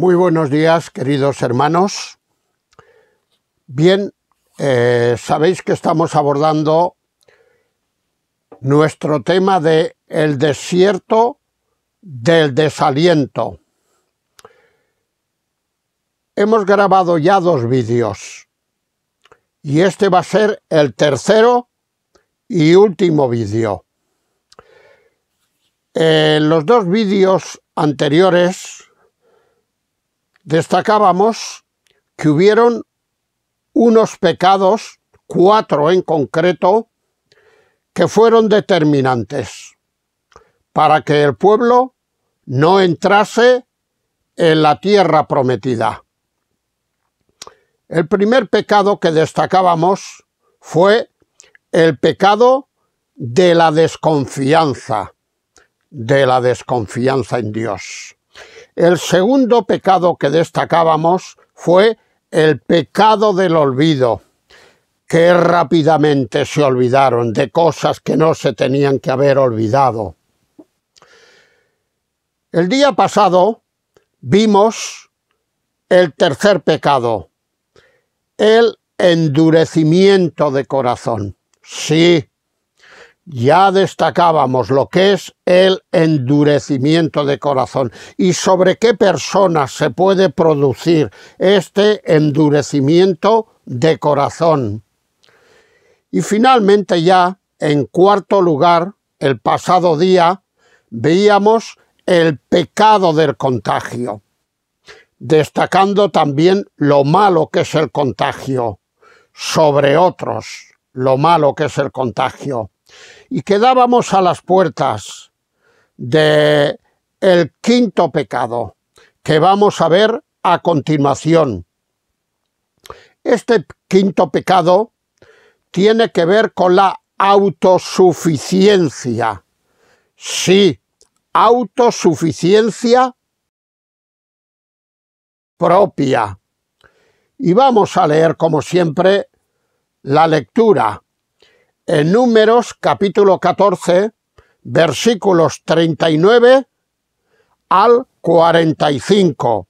Muy buenos días, queridos hermanos. Bien, eh, sabéis que estamos abordando nuestro tema de el desierto del desaliento. Hemos grabado ya dos vídeos y este va a ser el tercero y último vídeo. En eh, los dos vídeos anteriores destacábamos que hubieron unos pecados, cuatro en concreto, que fueron determinantes para que el pueblo no entrase en la tierra prometida. El primer pecado que destacábamos fue el pecado de la desconfianza, de la desconfianza en Dios. El segundo pecado que destacábamos fue el pecado del olvido. que rápidamente se olvidaron de cosas que no se tenían que haber olvidado. El día pasado vimos el tercer pecado, el endurecimiento de corazón. Sí, ya destacábamos lo que es el endurecimiento de corazón y sobre qué personas se puede producir este endurecimiento de corazón. Y finalmente ya, en cuarto lugar, el pasado día, veíamos el pecado del contagio, destacando también lo malo que es el contagio sobre otros, lo malo que es el contagio y quedábamos a las puertas de el quinto pecado que vamos a ver a continuación. Este quinto pecado tiene que ver con la autosuficiencia. Sí, autosuficiencia propia. Y vamos a leer, como siempre, la lectura en Números capítulo 14, versículos 39 al 45.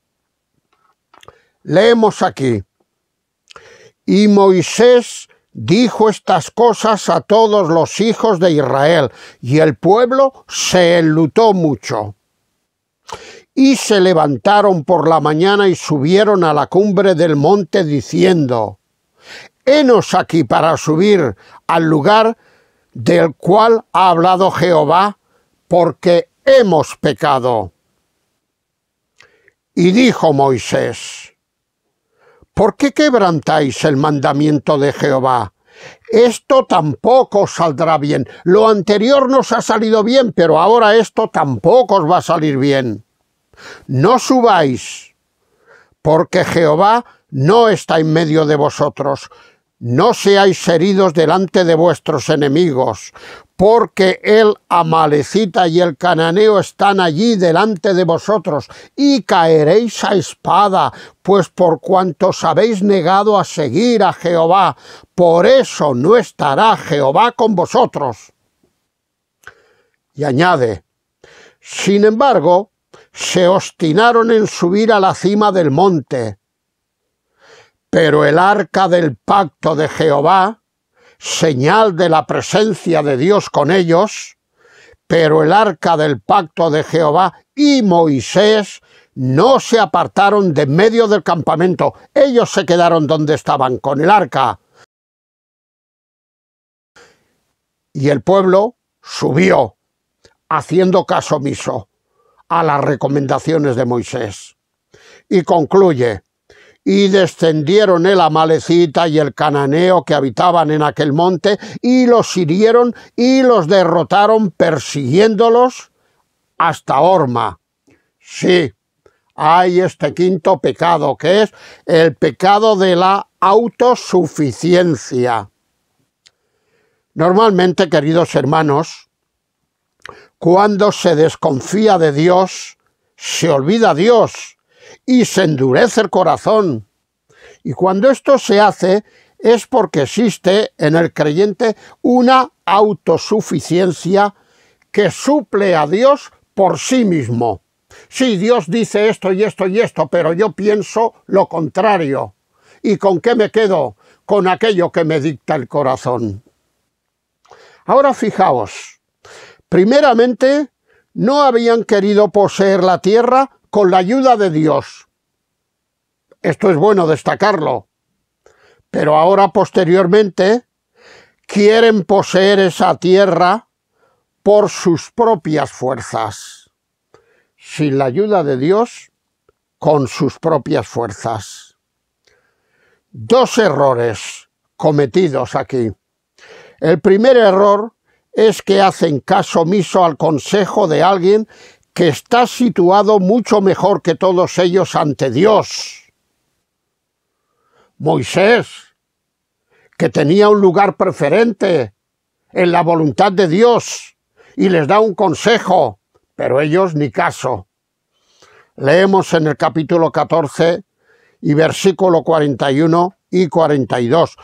Leemos aquí. Y Moisés dijo estas cosas a todos los hijos de Israel, y el pueblo se enlutó mucho. Y se levantaron por la mañana y subieron a la cumbre del monte diciendo, Venos aquí para subir al lugar del cual ha hablado Jehová, porque hemos pecado. Y dijo Moisés, ¿por qué quebrantáis el mandamiento de Jehová? Esto tampoco os saldrá bien. Lo anterior nos ha salido bien, pero ahora esto tampoco os va a salir bien. No subáis, porque Jehová no está en medio de vosotros, no seáis heridos delante de vuestros enemigos, porque el amalecita y el cananeo están allí delante de vosotros, y caeréis a espada, pues por cuanto habéis negado a seguir a Jehová, por eso no estará Jehová con vosotros. Y añade, sin embargo, se obstinaron en subir a la cima del monte, pero el arca del pacto de Jehová, señal de la presencia de Dios con ellos, pero el arca del pacto de Jehová y Moisés no se apartaron de medio del campamento, ellos se quedaron donde estaban con el arca. Y el pueblo subió, haciendo caso omiso a las recomendaciones de Moisés. Y concluye, y descendieron el amalecita y el cananeo que habitaban en aquel monte, y los hirieron y los derrotaron persiguiéndolos hasta Orma. Sí, hay este quinto pecado, que es el pecado de la autosuficiencia. Normalmente, queridos hermanos, cuando se desconfía de Dios, se olvida Dios y se endurece el corazón. Y cuando esto se hace es porque existe en el creyente una autosuficiencia que suple a Dios por sí mismo. Sí, Dios dice esto y esto y esto, pero yo pienso lo contrario. ¿Y con qué me quedo? Con aquello que me dicta el corazón. Ahora fijaos, primeramente no habían querido poseer la tierra con la ayuda de Dios. Esto es bueno destacarlo. Pero ahora posteriormente quieren poseer esa tierra por sus propias fuerzas. Sin la ayuda de Dios, con sus propias fuerzas. Dos errores cometidos aquí. El primer error es que hacen caso omiso al consejo de alguien que está situado mucho mejor que todos ellos ante Dios. Moisés, que tenía un lugar preferente en la voluntad de Dios y les da un consejo, pero ellos ni caso. Leemos en el capítulo 14 y versículo 41 y 42.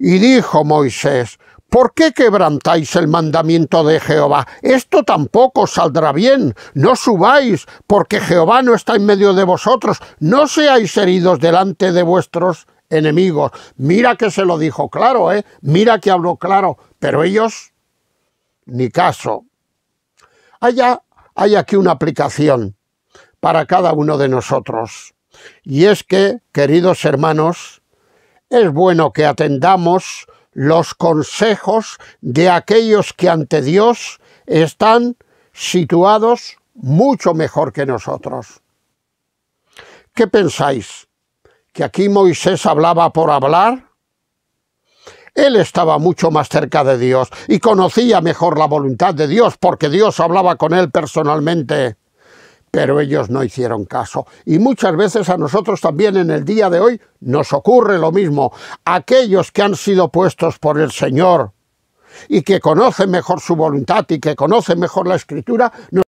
Y dijo Moisés, ¿Por qué quebrantáis el mandamiento de Jehová? Esto tampoco saldrá bien. No subáis, porque Jehová no está en medio de vosotros. No seáis heridos delante de vuestros enemigos. Mira que se lo dijo claro, ¿eh? Mira que habló claro. Pero ellos, ni caso. Allá hay aquí una aplicación para cada uno de nosotros. Y es que, queridos hermanos, es bueno que atendamos los consejos de aquellos que ante Dios están situados mucho mejor que nosotros. ¿Qué pensáis? ¿Que aquí Moisés hablaba por hablar? Él estaba mucho más cerca de Dios y conocía mejor la voluntad de Dios porque Dios hablaba con él personalmente pero ellos no hicieron caso. Y muchas veces a nosotros también en el día de hoy nos ocurre lo mismo. Aquellos que han sido puestos por el Señor y que conocen mejor su voluntad y que conocen mejor la Escritura, nos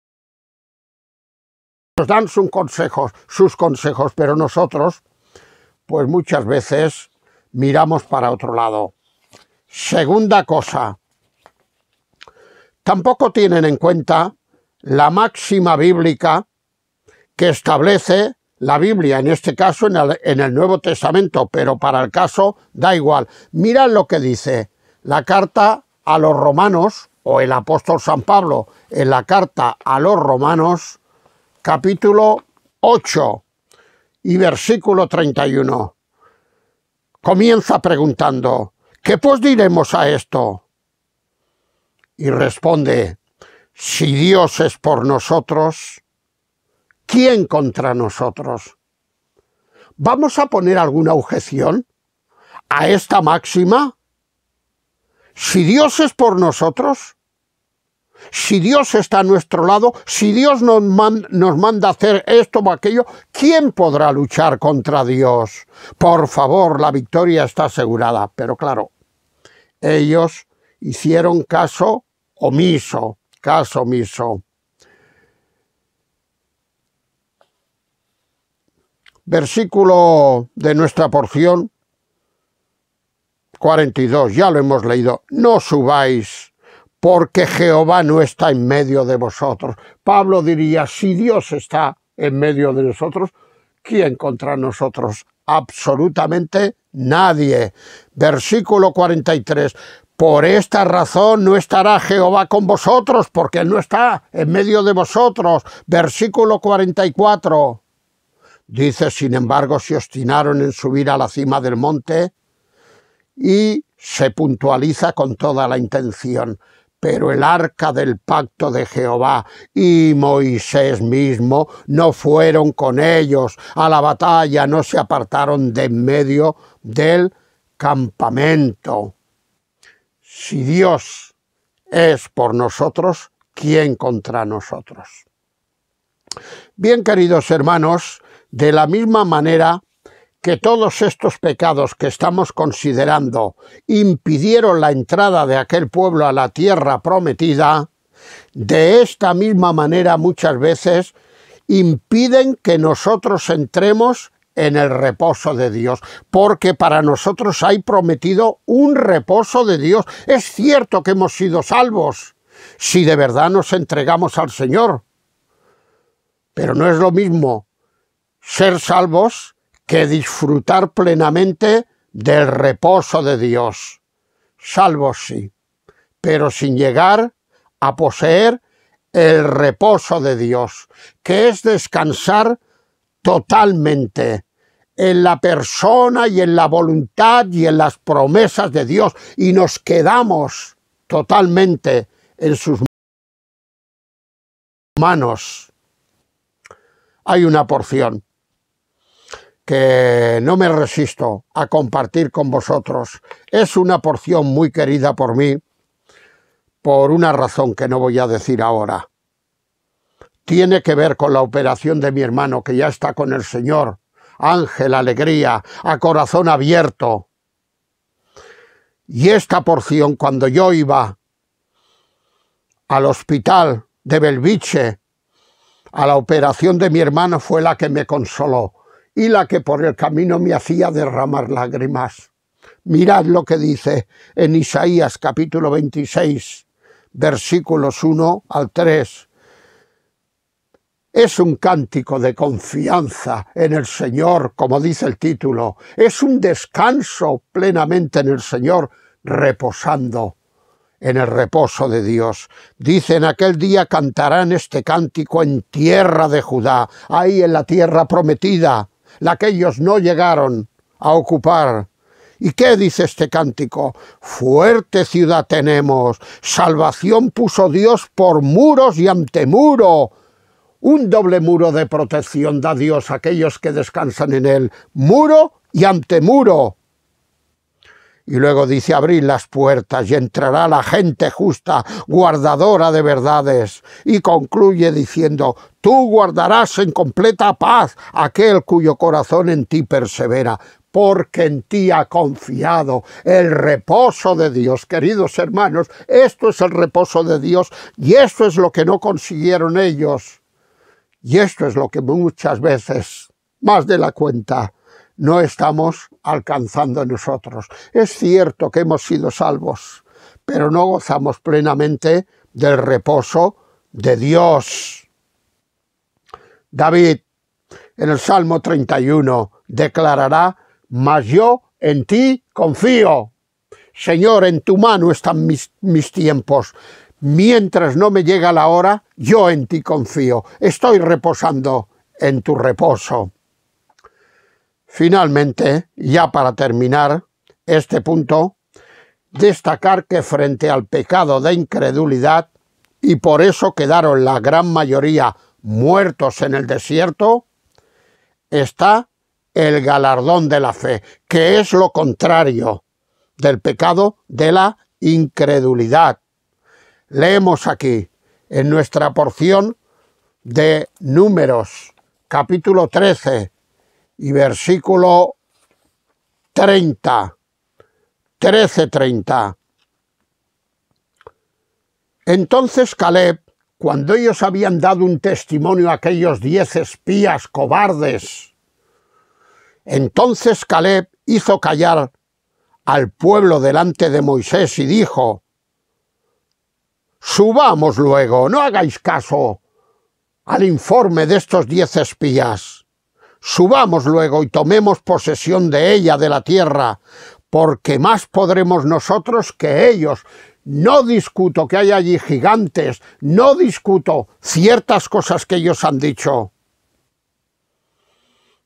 dan sus consejos, sus consejos, pero nosotros, pues muchas veces miramos para otro lado. Segunda cosa, tampoco tienen en cuenta la máxima bíblica que establece la Biblia, en este caso en el, Nuevo Testamento, pero para el caso da igual. Mirad lo que dice la carta a los romanos, o el apóstol San Pablo en la carta a los romanos, capítulo 8 y versículo 31. Comienza preguntando, ¿qué pues diremos a esto? Y responde, si Dios es por nosotros, ¿Quién contra nosotros? ¿Vamos a poner alguna objeción a esta máxima? Si Dios es por nosotros, si Dios está a nuestro lado, si Dios nos, manda hacer esto o aquello, ¿quién podrá luchar contra Dios? Por favor, la victoria está asegurada. Pero claro, ellos hicieron caso omiso, caso omiso. versículo de nuestra porción 42, ya lo hemos leído, no subáis porque Jehová no está en medio de vosotros. Pablo diría, si Dios está en medio de nosotros, ¿quién contra nosotros? Absolutamente nadie. Versículo 43, por esta razón no estará Jehová con vosotros, porque no está en medio de vosotros. Versículo 44. Dice, sin embargo, se obstinaron en subir a la cima del monte y se puntualiza con toda la intención. Pero el arca del pacto de Jehová y Moisés mismo no fueron con ellos a la batalla, no se apartaron de en medio del campamento. Si Dios es por nosotros, ¿quién contra nosotros? Bien, queridos hermanos, de la misma manera que todos estos pecados que estamos considerando impidieron la entrada de aquel pueblo a la tierra prometida, de esta misma manera muchas veces impiden que nosotros entremos en el reposo de Dios, porque para nosotros hay prometido un reposo de Dios. Es cierto que hemos sido salvos si de verdad nos entregamos al Señor, pero no es lo mismo ser salvos que disfrutar plenamente del reposo de Dios. Salvos sí, pero sin llegar a poseer el reposo de Dios, que es descansar totalmente en la persona y en la voluntad y en las promesas de Dios, y nos quedamos totalmente en sus manos. Hay una porción que no me resisto a compartir con vosotros. Es una porción muy querida por mí, por una razón que no voy a decir ahora. Tiene que ver con la operación de mi hermano que ya está con el Señor. Ángel, alegría, a corazón abierto. Y esta porción, cuando yo iba al hospital de Belviche, a la operación de mi hermano fue la que me consoló y la que por el camino me hacía derramar lágrimas. Mirad lo que dice en Isaías capítulo 26, versículos 1 al 3. Es un cántico de confianza en el Señor, como dice el título. Es un descanso plenamente en el Señor, reposando en el reposo de Dios. Dice, en aquel día cantarán este cántico en tierra de Judá, ahí en la tierra prometida la que ellos no llegaron a ocupar. ¿Y qué dice este cántico? Fuerte ciudad tenemos, salvación puso Dios por muros y ante muro. Un doble muro de protección da Dios a aquellos que descansan en él, muro y ante muro. Y luego dice, abrir las puertas y entrará la gente justa, guardadora de verdades. Y concluye diciendo, tú guardarás en completa paz aquel cuyo corazón en ti persevera, porque en ti ha confiado el reposo de Dios. Queridos hermanos, esto es el reposo de Dios y esto es lo que no consiguieron ellos. Y esto es lo que muchas veces, más de la cuenta, no estamos alcanzando nosotros. Es cierto que hemos sido salvos, pero no gozamos plenamente del reposo de Dios. David, en el Salmo 31, declarará, mas yo en ti confío. Señor, en tu mano están mis, mis tiempos. Mientras no me llega la hora, yo en ti confío. Estoy reposando en tu reposo. Finalmente, ya para terminar este punto, destacar que frente al pecado de incredulidad, y por eso quedaron la gran mayoría muertos en el desierto, está el galardón de la fe, que es lo contrario del pecado de la incredulidad. Leemos aquí, en nuestra porción de números, capítulo 13, y versículo 30, 13-30. Entonces Caleb, cuando ellos habían dado un testimonio a aquellos diez espías cobardes, entonces Caleb hizo callar al pueblo delante de Moisés y dijo, Subamos luego, no hagáis caso al informe de estos diez espías Subamos luego y tomemos posesión de ella, de la tierra, porque más podremos nosotros que ellos. No discuto que hay allí gigantes, no discuto ciertas cosas que ellos han dicho.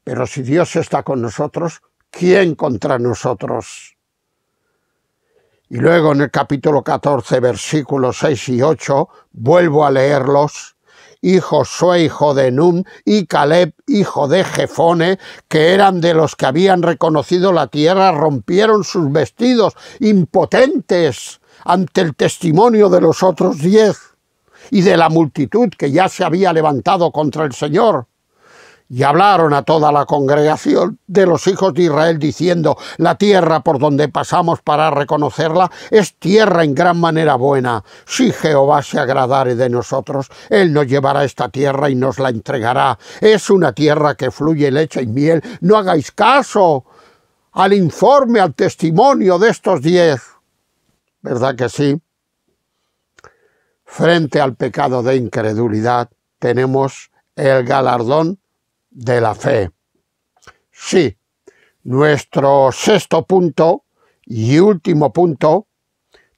Pero si Dios está con nosotros, ¿quién contra nosotros? Y luego en el capítulo 14, versículos 6 y 8, vuelvo a leerlos, y Josué, hijo de Num, y Caleb, hijo de Jefone, que eran de los que habían reconocido la tierra, rompieron sus vestidos, impotentes ante el testimonio de los otros diez y de la multitud que ya se había levantado contra el Señor. Y hablaron a toda la congregación de los hijos de Israel diciendo, la tierra por donde pasamos para reconocerla es tierra en gran manera buena. Si Jehová se agradare de nosotros, Él nos llevará esta tierra y nos la entregará. Es una tierra que fluye leche y miel. No hagáis caso al informe, al testimonio de estos diez. ¿Verdad que sí? Frente al pecado de incredulidad tenemos el galardón de la fe. Sí, nuestro sexto punto y último punto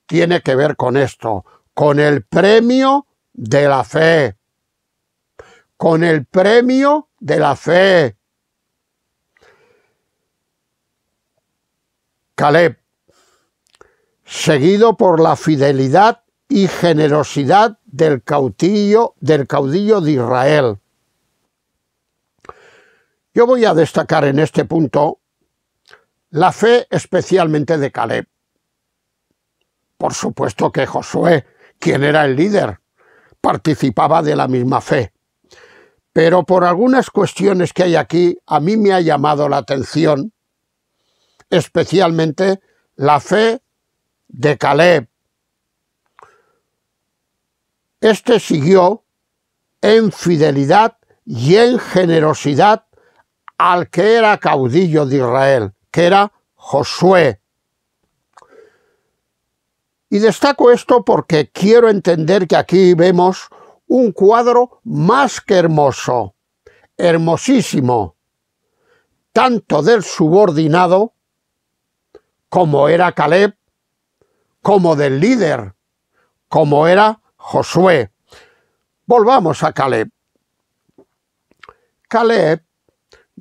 tiene que ver con esto, con el premio de la fe. Con el premio de la fe. Caleb, seguido por la fidelidad y generosidad del caudillo, del caudillo de Israel. Yo voy a destacar en este punto la fe especialmente de Caleb. Por supuesto que Josué, quien era el líder, participaba de la misma fe. Pero por algunas cuestiones que hay aquí, a mí me ha llamado la atención especialmente la fe de Caleb. Este siguió en fidelidad y en generosidad al que era caudillo de Israel, que era Josué. Y destaco esto porque quiero entender que aquí vemos un cuadro más que hermoso, hermosísimo, tanto del subordinado, como era Caleb, como del líder, como era Josué. Volvamos a Caleb. Caleb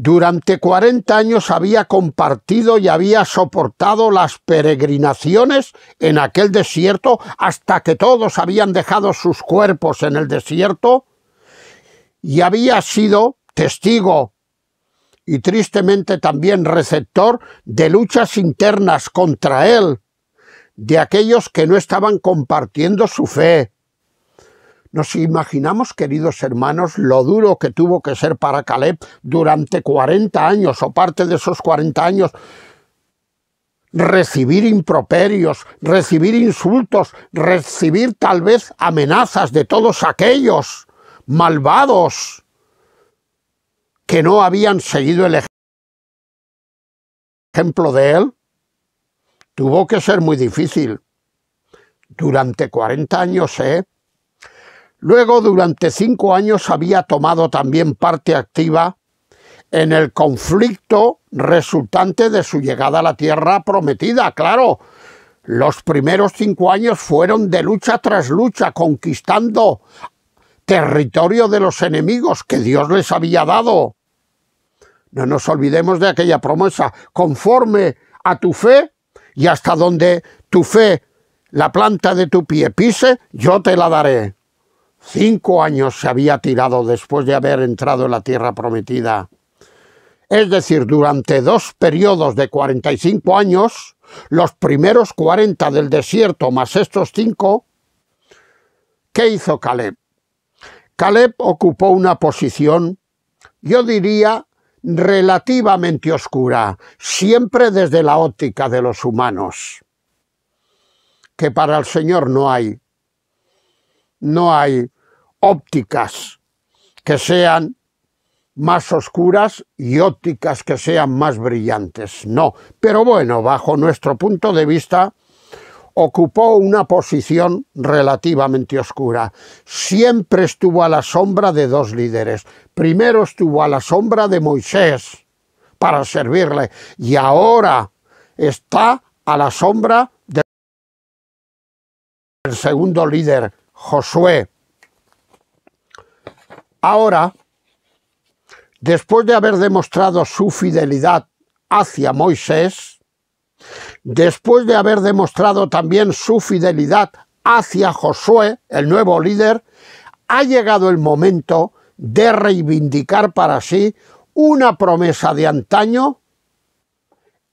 durante 40 años había compartido y había soportado las peregrinaciones en aquel desierto hasta que todos habían dejado sus cuerpos en el desierto y había sido testigo y tristemente también receptor de luchas internas contra él, de aquellos que no estaban compartiendo su fe, nos imaginamos, queridos hermanos, lo duro que tuvo que ser para Caleb durante 40 años o parte de esos 40 años recibir improperios, recibir insultos, recibir tal vez amenazas de todos aquellos malvados que no habían seguido el ejemplo de él, tuvo que ser muy difícil. Durante 40 años, ¿eh? Luego, durante cinco años, había tomado también parte activa en el conflicto resultante de su llegada a la Tierra Prometida. Claro, los primeros cinco años fueron de lucha tras lucha, conquistando territorio de los enemigos que Dios les había dado. No nos olvidemos de aquella promesa, conforme a tu fe y hasta donde tu fe, la planta de tu pie pise, yo te la daré. Cinco años se había tirado después de haber entrado en la tierra prometida. Es decir, durante dos periodos de 45 años, los primeros 40 del desierto más estos cinco, ¿qué hizo Caleb? Caleb ocupó una posición, yo diría, relativamente oscura, siempre desde la óptica de los humanos, que para el Señor no hay no hay ópticas que sean más oscuras y ópticas que sean más brillantes. No, pero bueno, bajo nuestro punto de vista, ocupó una posición relativamente oscura. Siempre estuvo a la sombra de dos líderes. Primero estuvo a la sombra de Moisés para servirle y ahora está a la sombra del segundo líder, Josué. Ahora, después de haber demostrado su fidelidad hacia Moisés, después de haber demostrado también su fidelidad hacia Josué, el nuevo líder, ha llegado el momento de reivindicar para sí una promesa de antaño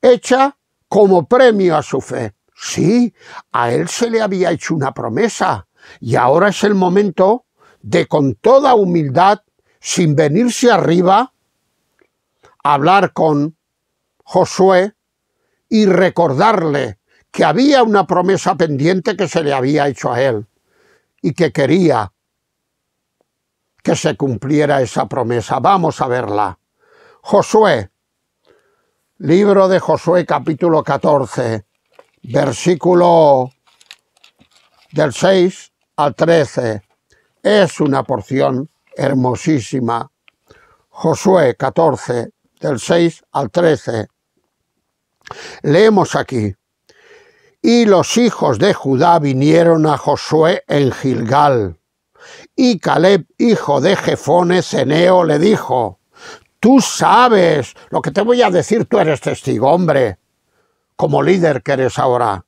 hecha como premio a su fe. Sí, a él se le había hecho una promesa, y ahora es el momento de con toda humildad, sin venirse arriba, hablar con Josué y recordarle que había una promesa pendiente que se le había hecho a él y que quería que se cumpliera esa promesa. Vamos a verla. Josué, libro de Josué capítulo 14, versículo del 6 al 13. Es una porción hermosísima. Josué 14, del 6 al 13. Leemos aquí. Y los hijos de Judá vinieron a Josué en Gilgal. Y Caleb, hijo de Jefone, Ceneo, le dijo, Tú sabes lo que te voy a decir, tú eres testigo, hombre, como líder que eres ahora.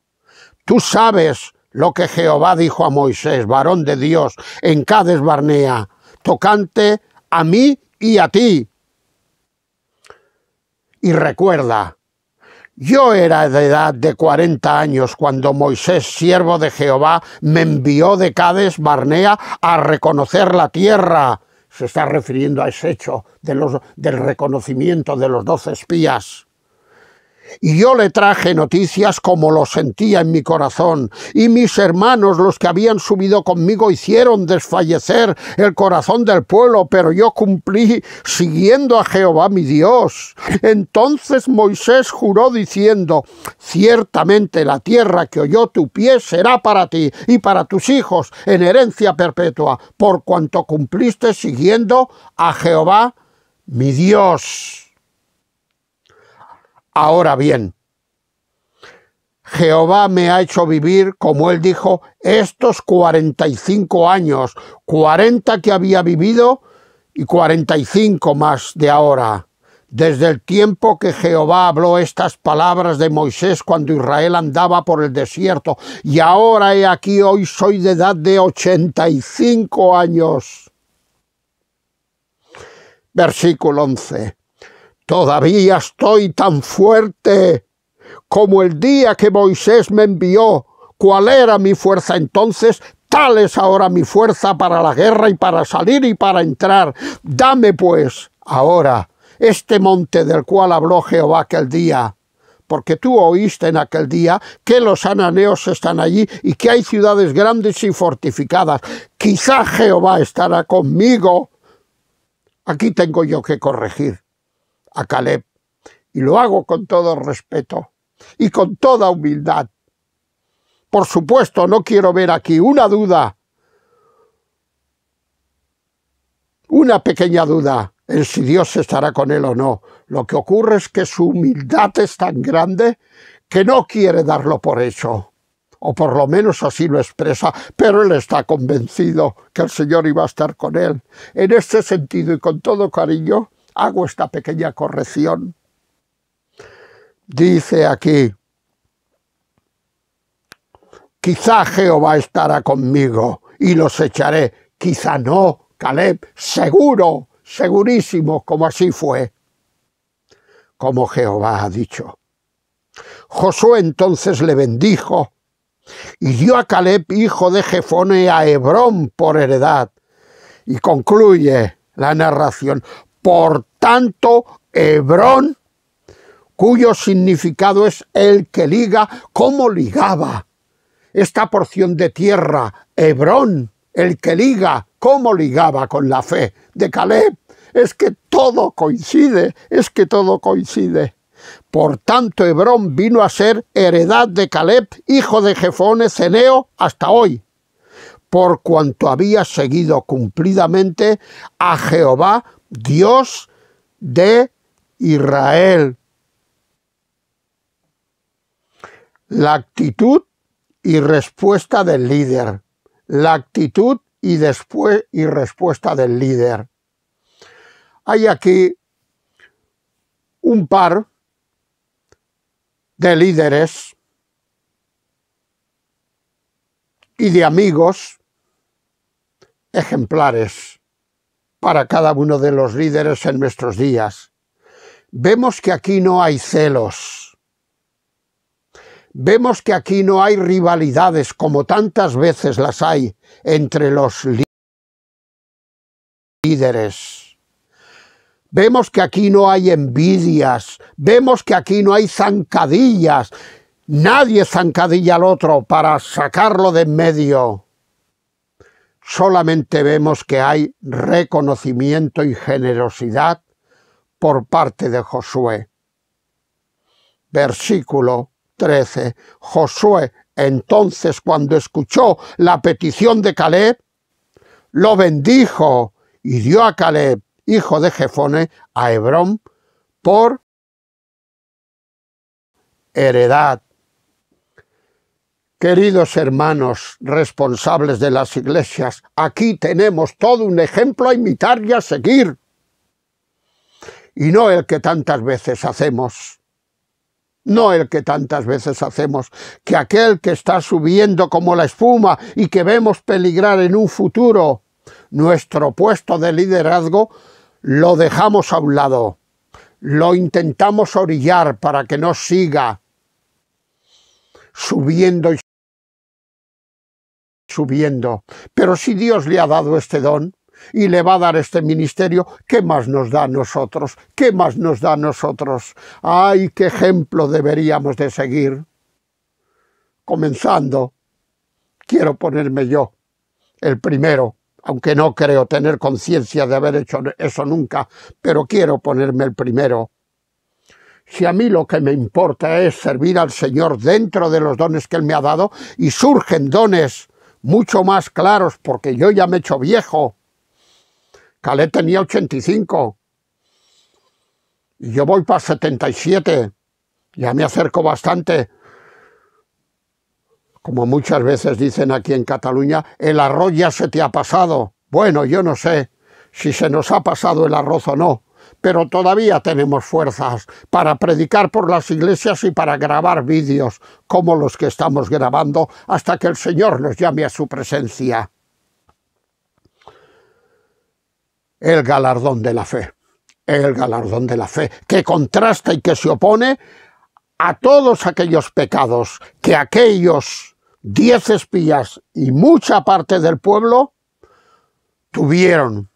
Tú sabes lo que Jehová dijo a Moisés, varón de Dios, en Cades Barnea, tocante a mí y a ti. Y recuerda, yo era de edad de 40 años cuando Moisés, siervo de Jehová, me envió de Cades Barnea a reconocer la tierra. Se está refiriendo a ese hecho del reconocimiento de los doce espías. Y yo le traje noticias como lo sentía en mi corazón, y mis hermanos, los que habían subido conmigo, hicieron desfallecer el corazón del pueblo, pero yo cumplí siguiendo a Jehová mi Dios. Entonces Moisés juró diciendo, ciertamente la tierra que oyó tu pie será para ti y para tus hijos en herencia perpetua, por cuanto cumpliste siguiendo a Jehová mi Dios. Ahora bien, Jehová me ha hecho vivir, como él dijo, estos 45 años, 40 que había vivido y 45 más de ahora. Desde el tiempo que Jehová habló estas palabras de Moisés cuando Israel andaba por el desierto, y ahora he aquí hoy soy de edad de 85 años. Versículo 11. Todavía estoy tan fuerte como el día que Moisés me envió. ¿Cuál era mi fuerza entonces? Tal es ahora mi fuerza para la guerra y para salir y para entrar. Dame pues ahora este monte del cual habló Jehová aquel día. Porque tú oíste en aquel día que los ananeos están allí y que hay ciudades grandes y fortificadas. Quizá Jehová estará conmigo. Aquí tengo yo que corregir a Caleb. Y lo hago con todo respeto y con toda humildad. Por supuesto, no quiero ver aquí una duda, una pequeña duda en si Dios estará con él o no. Lo que ocurre es que su humildad es tan grande que no quiere darlo por hecho, o por lo menos así lo expresa, pero él está convencido que el Señor iba a estar con él. En este sentido y con todo cariño, hago esta pequeña corrección. Dice aquí, quizá Jehová estará conmigo y los echaré, quizá no, Caleb, seguro, segurísimo, como así fue, como Jehová ha dicho. Josué entonces le bendijo y dio a Caleb, hijo de Jefone, a Hebrón por heredad. Y concluye la narración, por tanto Hebrón, cuyo significado es el que liga, como ligaba esta porción de tierra, Hebrón, el que liga, como ligaba con la fe de Caleb. Es que todo coincide, es que todo coincide. Por tanto, Hebrón vino a ser heredad de Caleb, hijo de Jefón, Ceneo, hasta hoy, por cuanto había seguido cumplidamente a Jehová, Dios de Israel. La actitud y respuesta del líder. La actitud y, después, y respuesta del líder. Hay aquí un par de líderes y de amigos ejemplares para cada uno de los líderes en nuestros días. Vemos que aquí no hay celos. Vemos que aquí no hay rivalidades como tantas veces las hay entre los líderes. Vemos que aquí no hay envidias, vemos que aquí no hay zancadillas. Nadie zancadilla al otro para sacarlo de en medio solamente vemos que hay reconocimiento y generosidad por parte de Josué. Versículo 13. Josué entonces cuando escuchó la petición de Caleb, lo bendijo y dio a Caleb, hijo de Jefone, a Hebrón por heredad Queridos hermanos responsables de las iglesias, aquí tenemos todo un ejemplo a imitar y a seguir. Y no el que tantas veces hacemos. No el que tantas veces hacemos, que aquel que está subiendo como la espuma y que vemos peligrar en un futuro nuestro puesto de liderazgo, lo dejamos a un lado, lo intentamos orillar para que no siga subiendo y subiendo. Pero si Dios le ha dado este don y le va a dar este ministerio, ¿qué más nos da a nosotros? ¿Qué más nos da a nosotros? ¡Ay, qué ejemplo deberíamos de seguir! Comenzando, quiero ponerme yo el primero, aunque no creo tener conciencia de haber hecho eso nunca, pero quiero ponerme el primero. Si a mí lo que me importa es servir al Señor dentro de los dones que Él me ha dado y surgen dones mucho más claros, porque yo ya me he hecho viejo. Calé tenía 85 y yo voy para 77. Ya me acerco bastante. Como muchas veces dicen aquí en Cataluña, el arroz ya se te ha pasado. Bueno, yo no sé si se nos ha pasado el arroz o no, pero todavía tenemos fuerzas para predicar por las iglesias y para grabar vídeos como los que estamos grabando hasta que el Señor nos llame a su presencia. El galardón de la fe, el galardón de la fe, que contrasta y que se opone a todos aquellos pecados que aquellos diez espías y mucha parte del pueblo tuvieron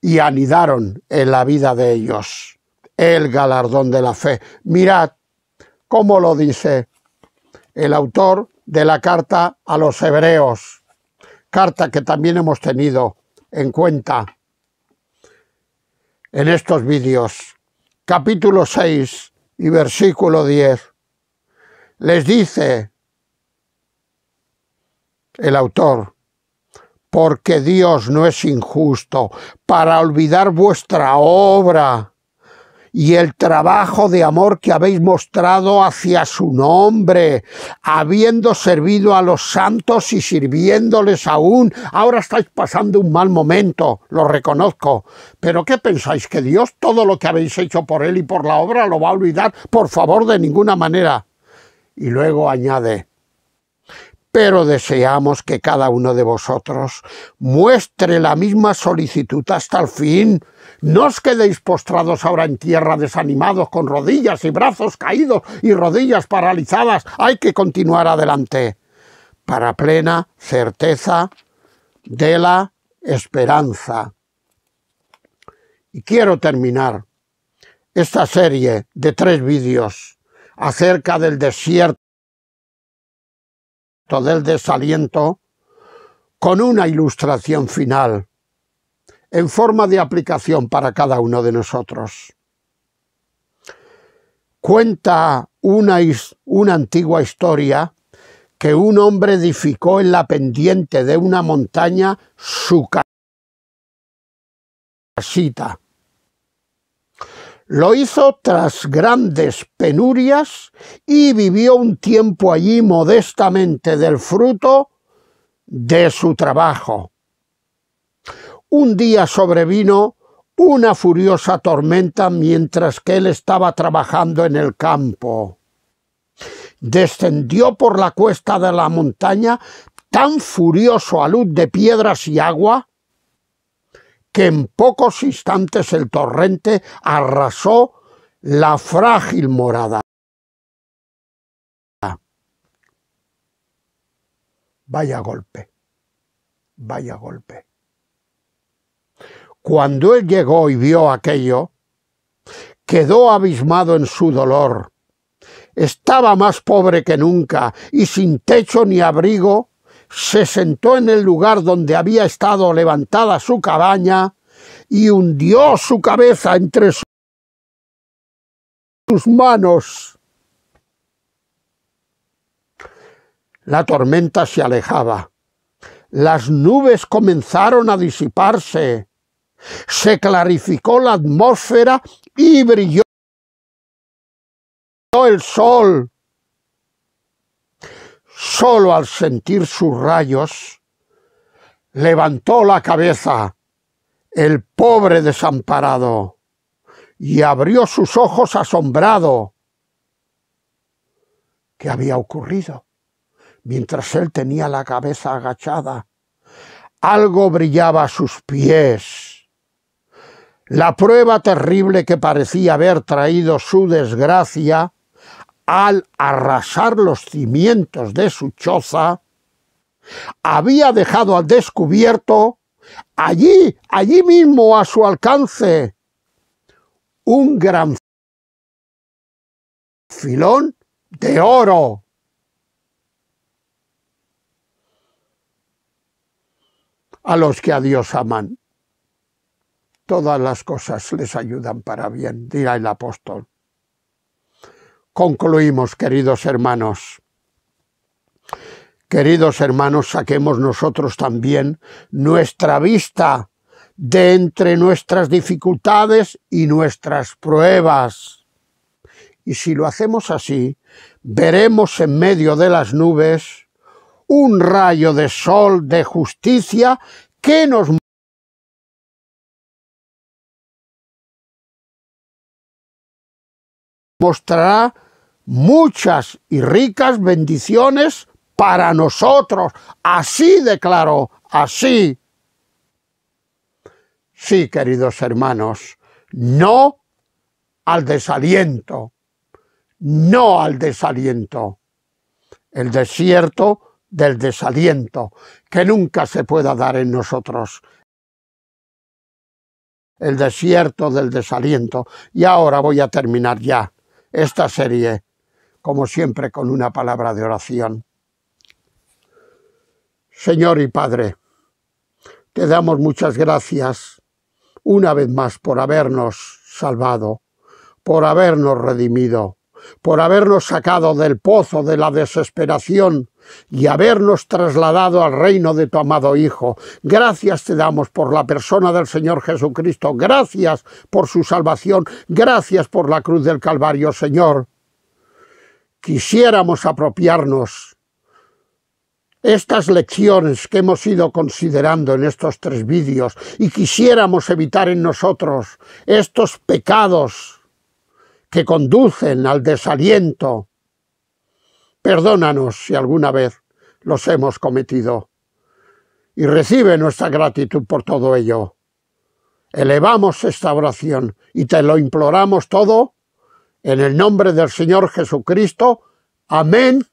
y anidaron en la vida de ellos el galardón de la fe. Mirad cómo lo dice el autor de la carta a los hebreos, carta que también hemos tenido en cuenta en estos vídeos, capítulo 6 y versículo 10. Les dice el autor, porque Dios no es injusto para olvidar vuestra obra y el trabajo de amor que habéis mostrado hacia su nombre, habiendo servido a los santos y sirviéndoles aún. Ahora estáis pasando un mal momento, lo reconozco. Pero ¿qué pensáis? ¿Que Dios todo lo que habéis hecho por él y por la obra lo va a olvidar? Por favor, de ninguna manera. Y luego añade, pero deseamos que cada uno de vosotros muestre la misma solicitud hasta el fin. No os quedéis postrados ahora en tierra desanimados, con rodillas y brazos caídos y rodillas paralizadas. Hay que continuar adelante para plena certeza de la esperanza. Y quiero terminar esta serie de tres vídeos acerca del desierto del desaliento con una ilustración final en forma de aplicación para cada uno de nosotros. Cuenta una, una antigua historia que un hombre edificó en la pendiente de una montaña su casita lo hizo tras grandes penurias y vivió un tiempo allí modestamente del fruto de su trabajo. Un día sobrevino una furiosa tormenta mientras que él estaba trabajando en el campo. Descendió por la cuesta de la montaña tan furioso a luz de piedras y agua que en pocos instantes el torrente arrasó la frágil morada. Vaya golpe, vaya golpe. Cuando él llegó y vio aquello, quedó abismado en su dolor. Estaba más pobre que nunca y sin techo ni abrigo se sentó en el lugar donde había estado levantada su cabaña y hundió su cabeza entre sus manos. La tormenta se alejaba. Las nubes comenzaron a disiparse. Se clarificó la atmósfera y brilló el sol solo al sentir sus rayos, levantó la cabeza el pobre desamparado y abrió sus ojos asombrado. ¿Qué había ocurrido? Mientras él tenía la cabeza agachada, algo brillaba a sus pies. La prueba terrible que parecía haber traído su desgracia al arrasar los cimientos de su choza, había dejado al descubierto, allí, allí mismo a su alcance, un gran filón de oro. A los que a Dios aman, todas las cosas les ayudan para bien, dirá el apóstol. Concluimos, queridos hermanos. Queridos hermanos, saquemos nosotros también nuestra vista de entre nuestras dificultades y nuestras pruebas. Y si lo hacemos así, veremos en medio de las nubes un rayo de sol de justicia que nos mostrará muchas y ricas bendiciones para nosotros. Así declaro, así. Sí, queridos hermanos, no al desaliento, no al desaliento. El desierto del desaliento, que nunca se pueda dar en nosotros. El desierto del desaliento. Y ahora voy a terminar ya esta serie como siempre con una palabra de oración. Señor y Padre, te damos muchas gracias una vez más por habernos salvado, por habernos redimido, por habernos sacado del pozo de la desesperación y habernos trasladado al reino de tu amado Hijo. Gracias te damos por la persona del Señor Jesucristo, gracias por su salvación, gracias por la cruz del Calvario, Señor quisiéramos apropiarnos estas lecciones que hemos ido considerando en estos tres vídeos y quisiéramos evitar en nosotros estos pecados que conducen al desaliento, perdónanos si alguna vez los hemos cometido y recibe nuestra gratitud por todo ello. Elevamos esta oración y te lo imploramos todo en el nombre del Señor Jesucristo. Amén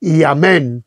y amén.